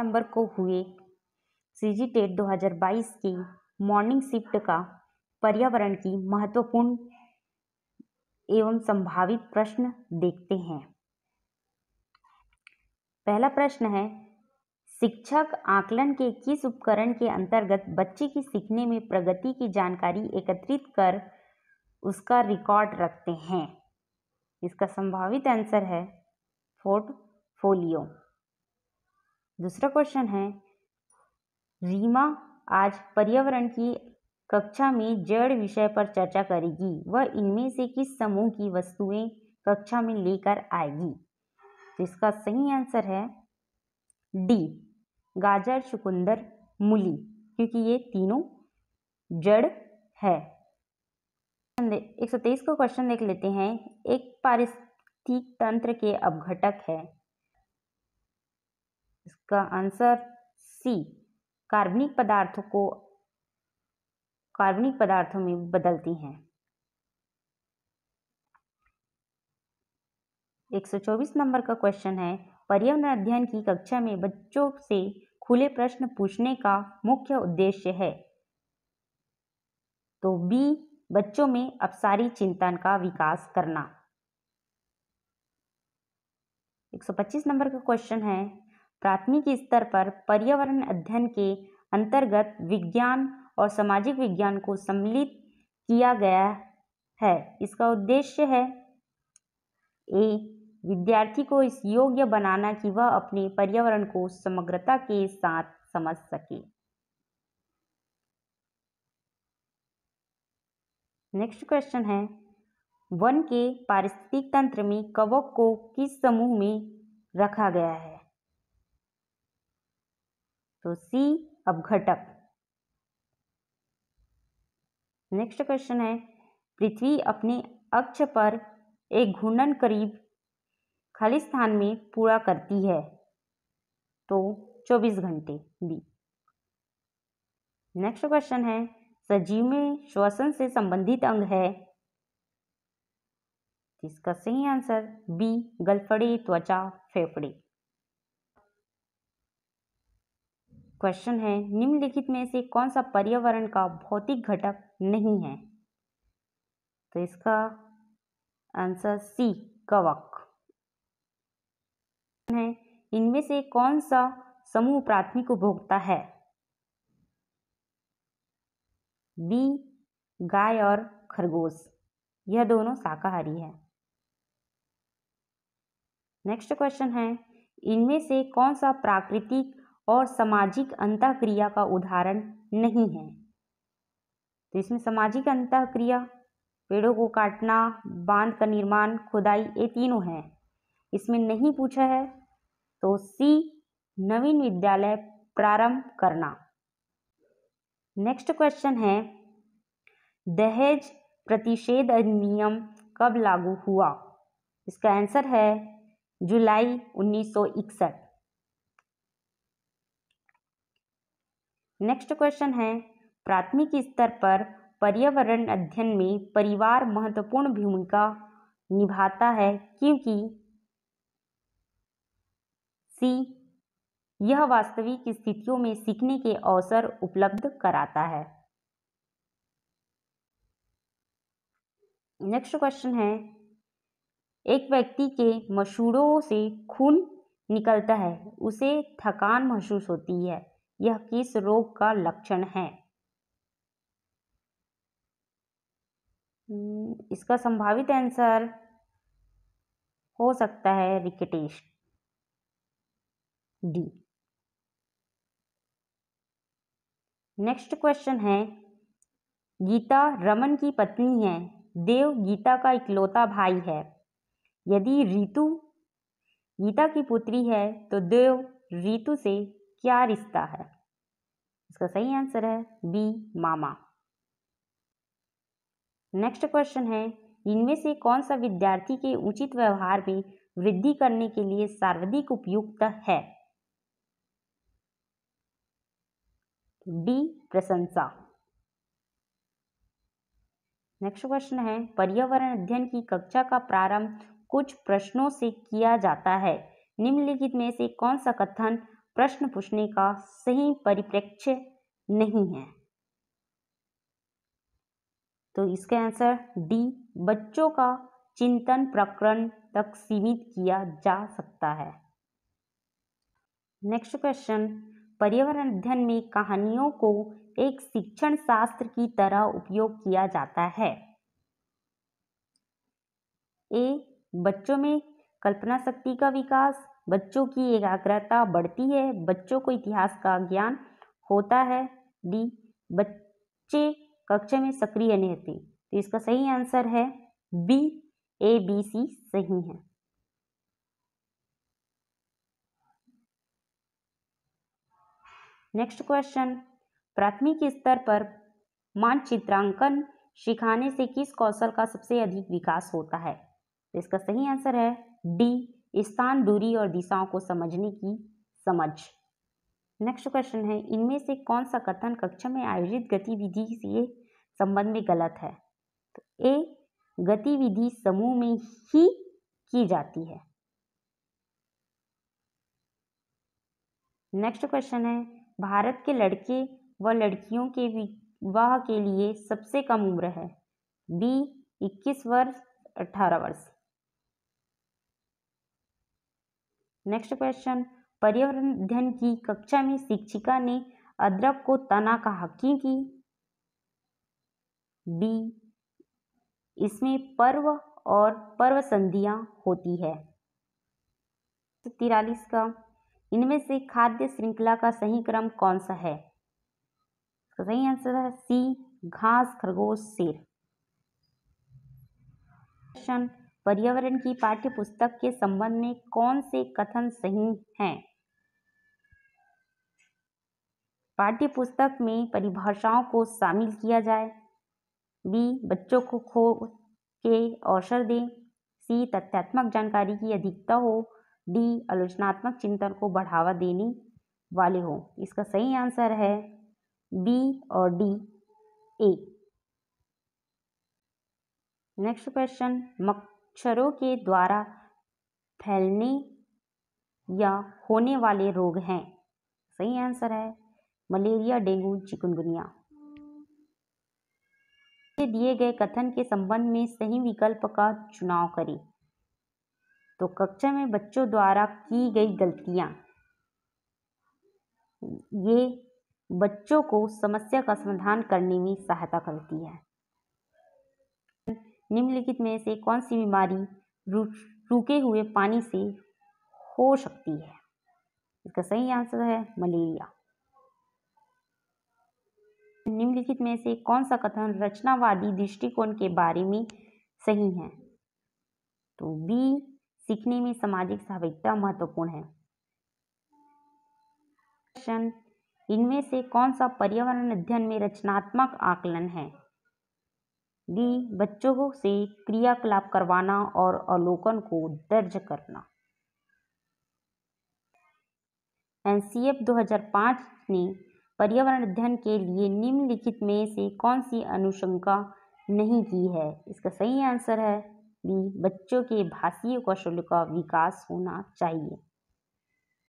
सितंबर को हुए CG TET 2022 की मॉर्निंग शिफ्ट का पर्यावरण की महत्वपूर्ण एवं संभावित प्रश्न देखते हैं पहला प्रश्न है शिक्षक आकलन के किस उपकरण के अंतर्गत बच्चे की सीखने में प्रगति की जानकारी एकत्रित कर उसका रिकॉर्ड रखते हैं इसका संभावित आंसर है पोर्टफोलियो दूसरा क्वेश्चन है रीमा आज पर्यावरण की कक्षा में जड़ विषय पर चर्चा करेगी वह इनमें से किस समूह की वस्तुएं कक्षा में लेकर आएगी तो इसका सही आंसर है डी गाजर चुकंदर मूली क्योंकि ये तीनों जड़ है एक सौ तेईस का क्वेश्चन देख लेते हैं एक पारिस्थितिक तंत्र के अवघटक है इसका आंसर सी कार्बनिक पदार्थों को कार्बनिक पदार्थों में बदलती हैं 124 नंबर का क्वेश्चन है पर्यावरण अध्ययन की कक्षा में बच्चों से खुले प्रश्न पूछने का मुख्य उद्देश्य है तो बी बच्चों में अपसारी चिंतन का विकास करना 125 नंबर का क्वेश्चन है प्राथमिक स्तर पर पर्यावरण अध्ययन के अंतर्गत विज्ञान और सामाजिक विज्ञान को सम्मिलित किया गया है इसका उद्देश्य है ए विद्यार्थी को इस योग्य बनाना कि वह अपने पर्यावरण को समग्रता के साथ समझ सके नेक्स्ट क्वेश्चन है वन के पारिस्थितिक तंत्र में कवक को किस समूह में रखा गया है तो सी अब घटक नेक्स्ट क्वेश्चन है पृथ्वी अपने अक्ष पर एक घूर्णन करीब खाली स्थान में पूरा करती है तो 24 घंटे बी नेक्स्ट क्वेश्चन है सजीव में श्वसन से संबंधित अंग है इसका सही आंसर बी गलफड़े त्वचा फेफड़े क्वेश्चन है निम्नलिखित में से कौन सा पर्यावरण का भौतिक घटक नहीं है तो इसका आंसर सी कवक है इनमें से कौन सा समूह प्राथमिक उपभोक्ता है बी गाय और खरगोश यह दोनों शाकाहारी है नेक्स्ट क्वेश्चन है इनमें से कौन सा प्राकृतिक और सामाजिक अंतःक्रिया का उदाहरण नहीं है तो इसमें सामाजिक अंतःक्रिया पेड़ों को काटना बांध का निर्माण खुदाई ये तीनों हैं इसमें नहीं पूछा है तो सी नवीन विद्यालय प्रारंभ करना नेक्स्ट क्वेश्चन है दहेज प्रतिषेध अधिनियम कब लागू हुआ इसका आंसर है जुलाई 1961 नेक्स्ट क्वेश्चन है प्राथमिक स्तर पर पर्यावरण अध्ययन में परिवार महत्वपूर्ण भूमिका निभाता है क्योंकि सी यह वास्तविक स्थितियों में सीखने के अवसर उपलब्ध कराता है नेक्स्ट क्वेश्चन है एक व्यक्ति के मसूड़ों से खून निकलता है उसे थकान महसूस होती है यह किस रोग का लक्षण है हम्म, इसका संभावित आंसर हो सकता है रिकेटेश डी नेक्स्ट क्वेश्चन है गीता रमन की पत्नी है देव गीता का इकलौता भाई है यदि रीतु गीता की पुत्री है तो देव रीतु से क्या रिश्ता है इसका सही आंसर है बी मामा नेक्स्ट क्वेश्चन है इनमें से कौन सा विद्यार्थी के उचित व्यवहार में वृद्धि करने के लिए सर्वाधिक उपयुक्त है डी प्रशंसा नेक्स्ट क्वेश्चन है पर्यावरण अध्ययन की कक्षा का प्रारंभ कुछ प्रश्नों से किया जाता है निम्नलिखित में से कौन सा कथन प्रश्न पूछने का सही परिप्रेक्ष्य नहीं है तो इसका आंसर डी बच्चों का चिंतन प्रकरण तक सीमित किया जा सकता है नेक्स्ट क्वेश्चन पर्यावरण अध्ययन में कहानियों को एक शिक्षण शास्त्र की तरह उपयोग किया जाता है ए बच्चों में कल्पना शक्ति का विकास बच्चों की एकाग्रता बढ़ती है बच्चों को इतिहास का ज्ञान होता है डी बच्चे कक्षा में सक्रिय नहीं रहते तो इसका सही आंसर है बी ए बी सी सही है नेक्स्ट क्वेश्चन प्राथमिक स्तर पर मानचित्रांकन सिखाने से किस कौशल का सबसे अधिक विकास होता है तो इसका सही आंसर है डी स्थान दूरी और दिशाओं को समझने की समझ नेक्स्ट क्वेश्चन है इनमें से कौन सा कथन कक्षा में आयोजित गतिविधि से संबंध में गलत है तो ए गतिविधि समूह में ही की जाती है नेक्स्ट क्वेश्चन है भारत के लड़के व लड़कियों के विवाह के लिए सबसे कम उम्र है बी 21 वर्ष 18 वर्ष नेक्स्ट क्वेश्चन पर्यावरण अध्ययन की कक्षा में शिक्षिका ने अदरक को तना कहा क्योंकि बी इसमें पर्व और पर्व संधिया होती है तो तिरालीस का इनमें से खाद्य श्रृंखला का सही क्रम कौन सा है सही आंसर है सी घास खरगोश शेर क्वेश्चन पर्यावरण की पाठ्य पुस्तक के संबंध में कौन से कथन सही हैं पाठ्य पुस्तक में परिभाषाओं को शामिल किया जाए बी बच्चों को खो के अवसर दें सी तथ्यात्मक जानकारी की अधिकता हो डी आलोचनात्मक चिंतन को बढ़ावा देने वाले हो इसका सही आंसर है बी और डी ए नेक्स्ट क्वेश्चन मच्छरों के द्वारा फैलने या होने वाले रोग हैं सही आंसर है मलेरिया डेंगू चिकनगुनिया दिए गए कथन के संबंध में सही विकल्प का चुनाव करें तो कक्षा में बच्चों द्वारा की गई गलतियां ये बच्चों को समस्या का समाधान करने में सहायता करती है निम्नलिखित में से कौन सी बीमारी रुके हुए पानी से हो सकती है इसका सही आंसर है मलेरिया निम्नलिखित में से कौन सा कथन रचनावादी दृष्टिकोण के बारे में सही है तो बी सीखने में सामाजिक सहभागिता महत्वपूर्ण है इनमें से कौन सा पर्यावरण अध्ययन में रचनात्मक आकलन है डी बच्चों से क्रियाकलाप करवाना और अवलोकन को दर्ज करना एन सी एफ दो ने पर्यावरण अध्ययन के लिए निम्नलिखित में से कौन सी अनुशंका नहीं की है इसका सही आंसर है बी बच्चों के भाषीय कौशल का विकास होना चाहिए